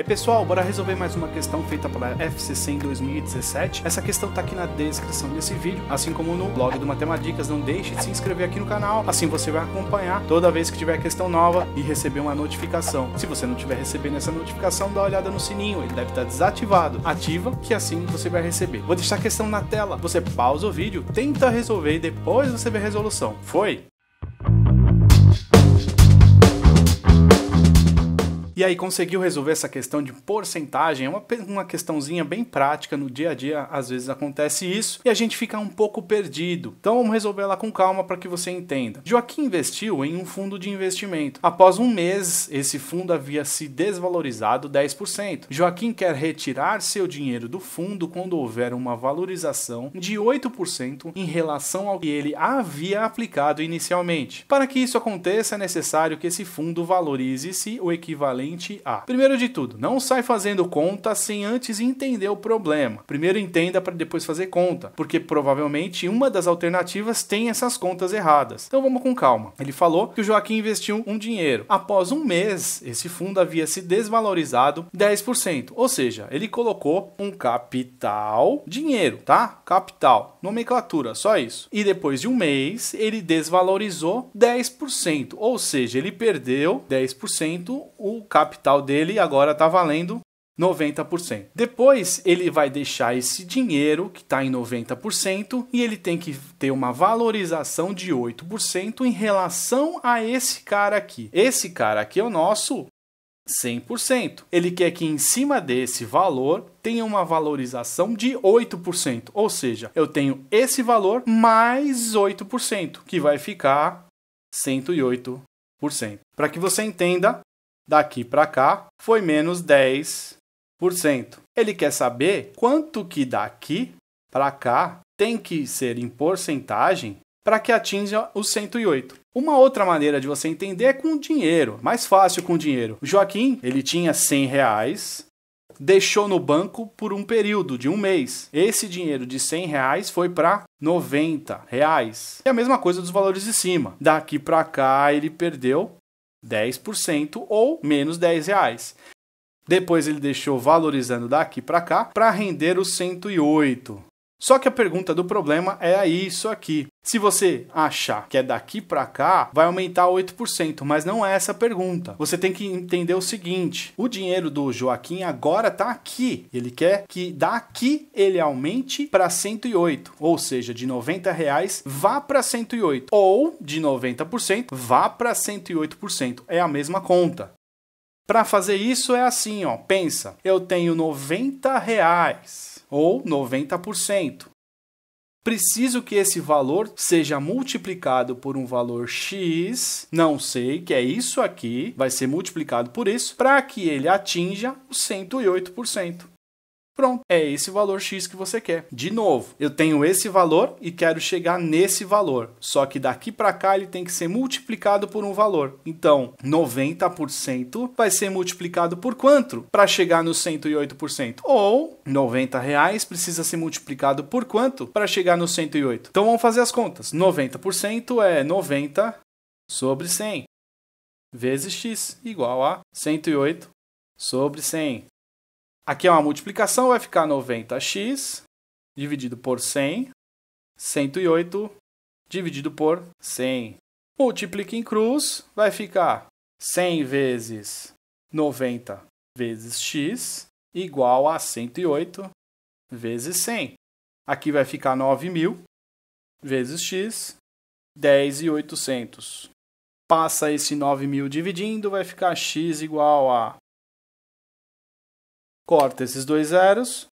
aí, pessoal, bora resolver mais uma questão feita pela FCC em 2017. Essa questão tá aqui na descrição desse vídeo, assim como no blog do Matemáticas. Não deixe de se inscrever aqui no canal, assim você vai acompanhar toda vez que tiver questão nova e receber uma notificação. Se você não tiver recebendo essa notificação, dá uma olhada no sininho, ele deve estar tá desativado. Ativa, que assim você vai receber. Vou deixar a questão na tela, você pausa o vídeo, tenta resolver e depois você vê a resolução. Foi? E aí conseguiu resolver essa questão de porcentagem, é uma, uma questãozinha bem prática no dia a dia, às vezes acontece isso, e a gente fica um pouco perdido. Então vamos resolver ela com calma para que você entenda. Joaquim investiu em um fundo de investimento. Após um mês, esse fundo havia se desvalorizado 10%. Joaquim quer retirar seu dinheiro do fundo quando houver uma valorização de 8% em relação ao que ele havia aplicado inicialmente. Para que isso aconteça, é necessário que esse fundo valorize-se o equivalente a. Primeiro de tudo, não sai fazendo conta sem antes entender o problema. Primeiro entenda para depois fazer conta, porque provavelmente uma das alternativas tem essas contas erradas. Então vamos com calma. Ele falou que o Joaquim investiu um dinheiro. Após um mês, esse fundo havia se desvalorizado 10%, ou seja, ele colocou um capital, dinheiro, tá? Capital, nomenclatura, só isso. E depois de um mês, ele desvalorizou 10%, ou seja, ele perdeu 10% o capital dele agora está valendo 90%. Depois ele vai deixar esse dinheiro que está em 90% e ele tem que ter uma valorização de 8% em relação a esse cara aqui. Esse cara aqui é o nosso 100%. Ele quer que em cima desse valor tenha uma valorização de 8%, ou seja, eu tenho esse valor mais 8%, que vai ficar 108%. Para que você entenda, daqui para cá foi menos 10%. Ele quer saber quanto que daqui para cá tem que ser em porcentagem para que atinja os 108. Uma outra maneira de você entender é com dinheiro, mais fácil com dinheiro. O Joaquim, ele tinha 100 reais, deixou no banco por um período de um mês. Esse dinheiro de 100 reais foi para 90 reais. É a mesma coisa dos valores de cima. Daqui para cá ele perdeu 10% ou menos 10 reais. Depois ele deixou valorizando daqui para cá para render os 108. Só que a pergunta do problema é isso aqui. Se você achar que é daqui para cá, vai aumentar 8%, mas não é essa a pergunta. Você tem que entender o seguinte: o dinheiro do Joaquim agora está aqui. Ele quer que daqui ele aumente para 108, ou seja, de 90 reais vá para 108, ou de 90% vá para 108%. É a mesma conta. Para fazer isso é assim, ó. Pensa, eu tenho 90 reais ou 90% preciso que esse valor seja multiplicado por um valor x, não sei, que é isso aqui, vai ser multiplicado por isso, para que ele atinja o 108%. Pronto, é esse valor X que você quer. De novo, eu tenho esse valor e quero chegar nesse valor. Só que daqui para cá ele tem que ser multiplicado por um valor. Então, 90% vai ser multiplicado por quanto para chegar no 108%? Ou 90 reais precisa ser multiplicado por quanto para chegar no 108? Então vamos fazer as contas. 90% é 90 sobre 100 vezes x igual a 108 sobre 100. Aqui é uma multiplicação, vai ficar 90x dividido por 100, 108 dividido por 100. Multiplica em cruz, vai ficar 100 vezes 90 vezes x igual a 108 vezes 100. Aqui vai ficar 9.000 vezes x, 10.800. Passa esse 9.000 dividindo, vai ficar x igual a Corta esses dois zeros.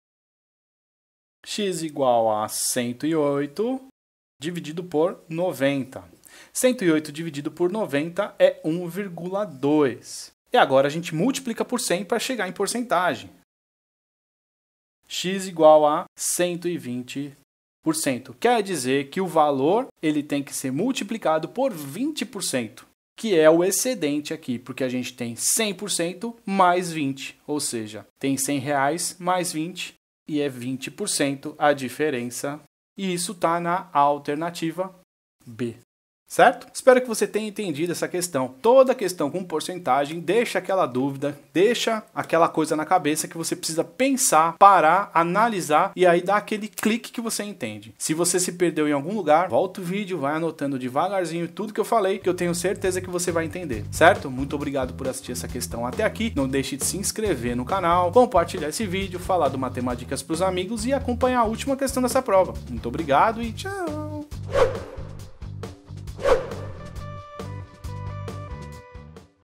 x igual a 108 dividido por 90. 108 dividido por 90 é 1,2. E agora a gente multiplica por 100 para chegar em porcentagem. x igual a 120 Quer dizer que o valor ele tem que ser multiplicado por 20% que é o excedente aqui, porque a gente tem 100% mais 20, ou seja, tem 100 reais mais 20 e é 20% a diferença. E isso está na alternativa B. Certo? Espero que você tenha entendido essa questão. Toda questão com porcentagem deixa aquela dúvida, deixa aquela coisa na cabeça que você precisa pensar, parar, analisar e aí dar aquele clique que você entende. Se você se perdeu em algum lugar, volta o vídeo, vai anotando devagarzinho tudo que eu falei, que eu tenho certeza que você vai entender. Certo? Muito obrigado por assistir essa questão até aqui. Não deixe de se inscrever no canal, compartilhar esse vídeo, falar do Matemáticas para os amigos e acompanhar a última questão dessa prova. Muito obrigado e tchau!